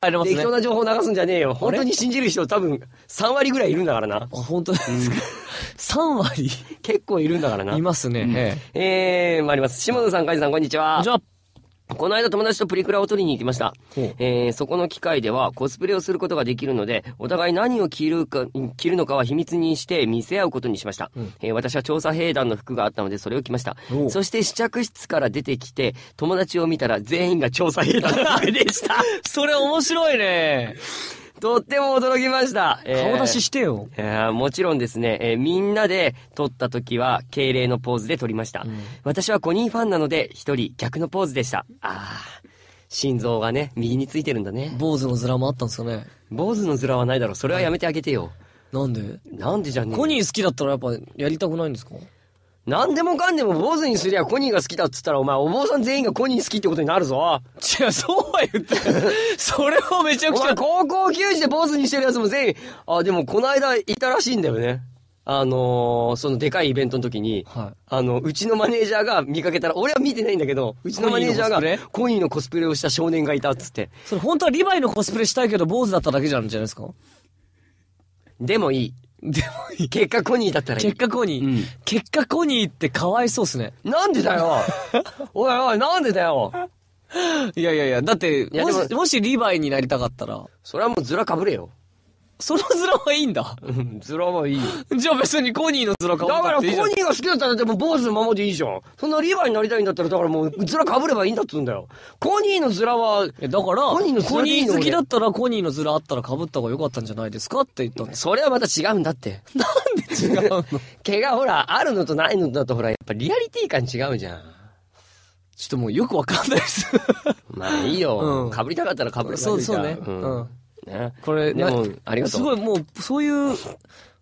あますね。適当な情報流すんじゃねえよ。本当に信じる人多分3割ぐらいいるんだからな。あ、本当ですか。うん、3割結構いるんだからな。いますね。うん、えー、参ります。下野さん、梶さん、こんにちは。こんにちは。この間友達とプリクラを取りに行きました。えー、そこの機会ではコスプレをすることができるので、お互い何を着るか、着るのかは秘密にして見せ合うことにしました。うん、えー、私は調査兵団の服があったのでそれを着ました。そして試着室から出てきて、友達を見たら全員が調査兵団でした。それ面白いね。とっても驚きました。顔出ししてよ。えー、もちろんですね、えー、みんなで撮った時は敬礼のポーズで撮りました。うん、私はコニーファンなので、一人逆のポーズでした。ああ。心臓がね、右についてるんだね。坊主の面もあったんですかね坊主の面はないだろ。それはやめてあげてよ。なんでなんでじゃねコニー好きだったらやっぱやりたくないんですか何でもかんでも坊主にすりゃコニーが好きだっつったら、お前、お坊さん全員がコニー好きってことになるぞ。違う、そうは言ってそれをめちゃくちゃ。高校球児で坊主にしてるやつも全員、あ、でもこの間いたらしいんだよね。あのー、そのでかいイベントの時に、はい、あの、うちのマネージャーが見かけたら、俺は見てないんだけど、うちのマネージャーがコニーのコスプレをした少年がいたっつって。それ本当はリヴァイのコスプレしたいけど坊主だっただけじゃんじゃないですかでもいい。でも、結果コニーだったらいい。結果コニー、うん、結果コニーってかわいそうっすね。なんでだよ おいおい、なんでだよいやいやいや、だって、もし、もしリヴァイになりたかったら。それはもうずらかぶれよ。そのズラはいいんだ。うん、ズラはいいよ。じゃあ別にコニーのズラかぶだから、コニーが好きだったら、でも坊主のままでいいじゃん。そんなリーバーになりたいんだったら、だからもう、ズラかぶればいいんだっつうんだよ。コニーのズラは、え、だから、コニーのズラいいの好きだったらコニーのズラあったらかぶった方が良かったんじゃないですかって言ったんそれはまた違うんだって。なんで違うの毛がほら、あるのとないのだとほら、やっぱリアリティ感違うじゃん。ちょっともうよくわかんないです。まあいいよ。うんかぶりたかったらかぶる。ばそうそうね。うん。ね。これ、でも、ありがとう。すごい、もう、そういう、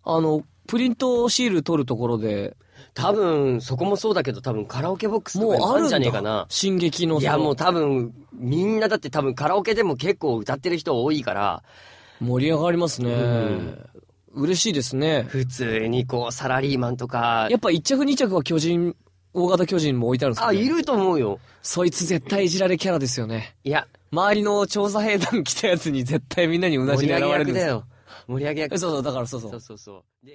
あの、プリントシール取るところで、多分、そこもそうだけど、多分カラオケボックスとかあるんじゃねえかな。進撃の。いや、もう多分、みんなだって多分カラオケでも結構歌ってる人多いから。盛り上がりますね。うん、嬉しいですね。普通にこう、サラリーマンとか。やっぱ1着2着は巨人、大型巨人も置いてあるんですか、ね、あ、いると思うよ。そいつ絶対いじられキャラですよね。いや、周りの調査兵団来たやつに絶対みんなに同じに現れるんですよ。盛り上げ役だよ。盛り上げ役。そうそう、だからそうそう。そうそうそう。